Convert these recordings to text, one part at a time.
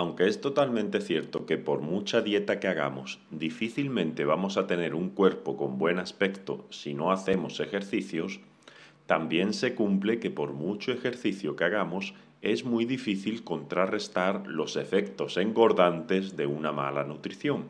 Aunque es totalmente cierto que por mucha dieta que hagamos, difícilmente vamos a tener un cuerpo con buen aspecto si no hacemos ejercicios, también se cumple que por mucho ejercicio que hagamos, es muy difícil contrarrestar los efectos engordantes de una mala nutrición.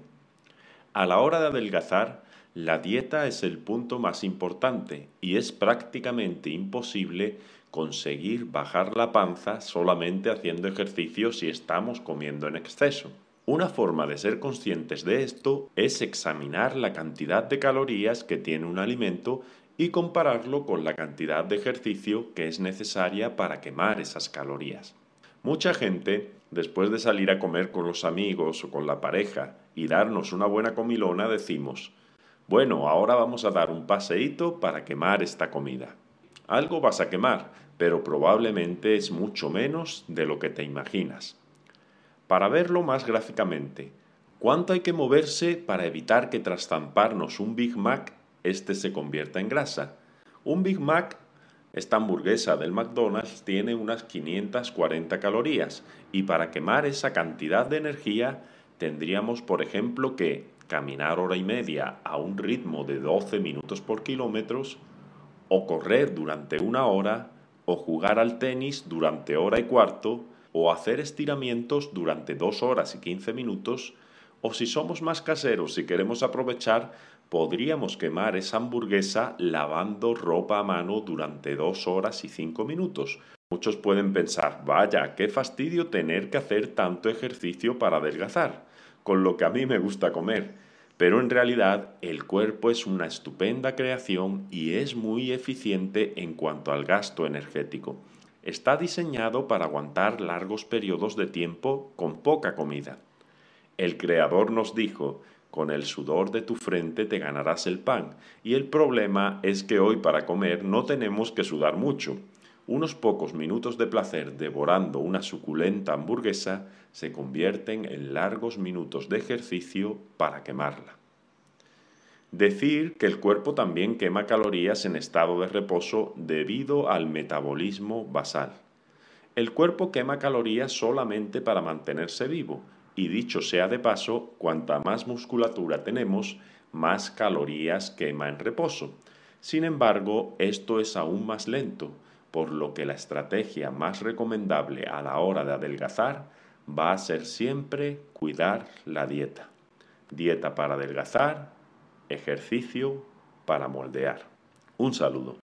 A la hora de adelgazar, la dieta es el punto más importante y es prácticamente imposible conseguir bajar la panza solamente haciendo ejercicio si estamos comiendo en exceso. Una forma de ser conscientes de esto es examinar la cantidad de calorías que tiene un alimento y compararlo con la cantidad de ejercicio que es necesaria para quemar esas calorías. Mucha gente, después de salir a comer con los amigos o con la pareja y darnos una buena comilona, decimos, bueno, ahora vamos a dar un paseíto para quemar esta comida. Algo vas a quemar, pero probablemente es mucho menos de lo que te imaginas. Para verlo más gráficamente, ¿cuánto hay que moverse para evitar que tras zamparnos un Big Mac, este se convierta en grasa? Un Big Mac, esta hamburguesa del McDonald's, tiene unas 540 calorías y para quemar esa cantidad de energía tendríamos, por ejemplo, que caminar hora y media a un ritmo de 12 minutos por kilómetros, o correr durante una hora, o jugar al tenis durante hora y cuarto, o hacer estiramientos durante dos horas y quince minutos, o si somos más caseros y queremos aprovechar, podríamos quemar esa hamburguesa lavando ropa a mano durante dos horas y cinco minutos. Muchos pueden pensar, vaya, qué fastidio tener que hacer tanto ejercicio para adelgazar con lo que a mí me gusta comer. Pero en realidad el cuerpo es una estupenda creación y es muy eficiente en cuanto al gasto energético. Está diseñado para aguantar largos periodos de tiempo con poca comida. El Creador nos dijo, con el sudor de tu frente te ganarás el pan, y el problema es que hoy para comer no tenemos que sudar mucho, unos pocos minutos de placer devorando una suculenta hamburguesa se convierten en largos minutos de ejercicio para quemarla. Decir que el cuerpo también quema calorías en estado de reposo debido al metabolismo basal. El cuerpo quema calorías solamente para mantenerse vivo, y dicho sea de paso, cuanta más musculatura tenemos, más calorías quema en reposo. Sin embargo, esto es aún más lento, por lo que la estrategia más recomendable a la hora de adelgazar va a ser siempre cuidar la dieta. Dieta para adelgazar, ejercicio para moldear. Un saludo.